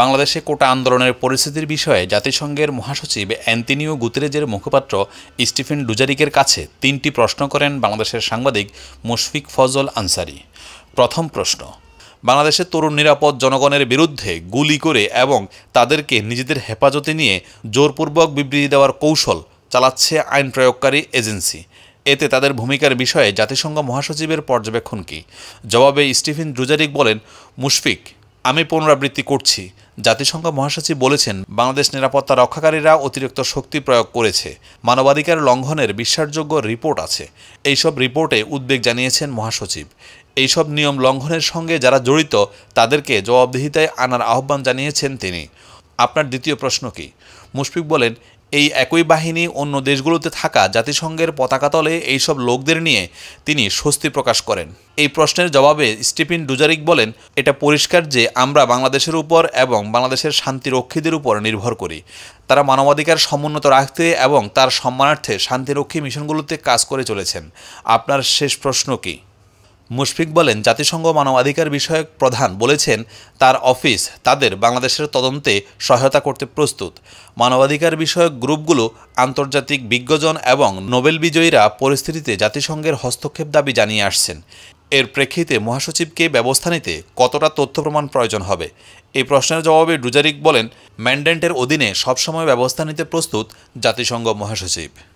বাংলাদেশে কোটা আন্দোলনের পরিস্থিতির বিষয়ে জাতিসংঘের মহাসচিব অ্যান্তিনিও গুতেরেজের মুখপাত্র স্টিফেন ডুজারিকের কাছে তিনটি প্রশ্ন করেন বাংলাদেশের সাংবাদিক মুশফিক ফজল আনসারি প্রথম প্রশ্ন বাংলাদেশে তরুণ নিরাপদ জনগণের বিরুদ্ধে গুলি করে এবং তাদেরকে নিজেদের হেফাজতে নিয়ে জোরপূর্বক বিবৃতি দেওয়ার কৌশল চালাচ্ছে আইন প্রয়োগকারী এজেন্সি এতে তাদের ভূমিকার বিষয়ে জাতিসংঘ মহাসচিবের পর্যবেক্ষণ কি জবাবে স্টিফেন ডুজারিক বলেন মুশফিক আমি পুনরাবৃত্তি করছি জাতিসংঘ মহাসচিব বলেছেন বাংলাদেশ নিরাপত্তা রক্ষাকারীরা অতিরিক্ত শক্তি প্রয়োগ করেছে মানবাধিকার লঙ্ঘনের বিশ্বাসযোগ্য রিপোর্ট আছে এইসব রিপোর্টে উদ্বেগ জানিয়েছেন মহাসচিব এইসব নিয়ম লঙ্ঘনের সঙ্গে যারা জড়িত তাদেরকে জবাবদিহিতায় আনার আহ্বান জানিয়েছেন তিনি আপনার দ্বিতীয় প্রশ্ন কি মুশফিক বলেন এই একই বাহিনী অন্য দেশগুলোতে থাকা জাতিসংঘের পতাকাতলে এইসব লোকদের নিয়ে তিনি স্বস্তি প্রকাশ করেন এই প্রশ্নের জবাবে স্টিফিন ডুজারিক বলেন এটা পরিষ্কার যে আমরা বাংলাদেশের উপর এবং বাংলাদেশের শান্তিরক্ষীদের উপর নির্ভর করি তারা মানবাধিকার সমুন্নত রাখতে এবং তার সম্মানার্থে শান্তিরক্ষী মিশনগুলোতে কাজ করে চলেছেন আপনার শেষ প্রশ্ন কী মুশফিক বলেন জাতিসংঘ মানবাধিকার বিষয়ক প্রধান বলেছেন তার অফিস তাদের বাংলাদেশের তদন্তে সহায়তা করতে প্রস্তুত মানবাধিকার বিষয়ক গ্রুপগুলো আন্তর্জাতিক বিজ্ঞজন এবং নোবেল বিজয়ীরা পরিস্থিতিতে জাতিসংঘের হস্তক্ষেপ দাবি জানিয়ে আসছেন এর প্রেক্ষিতে মহাসচিবকে ব্যবস্থা নিতে কতটা তথ্য প্রমাণ প্রয়োজন হবে এই প্রশ্নের জবাবে ডুজারিক বলেন ম্যান্ডেন্টের অধীনে সবসময় ব্যবস্থা নিতে প্রস্তুত জাতিসংঘ মহাসচিব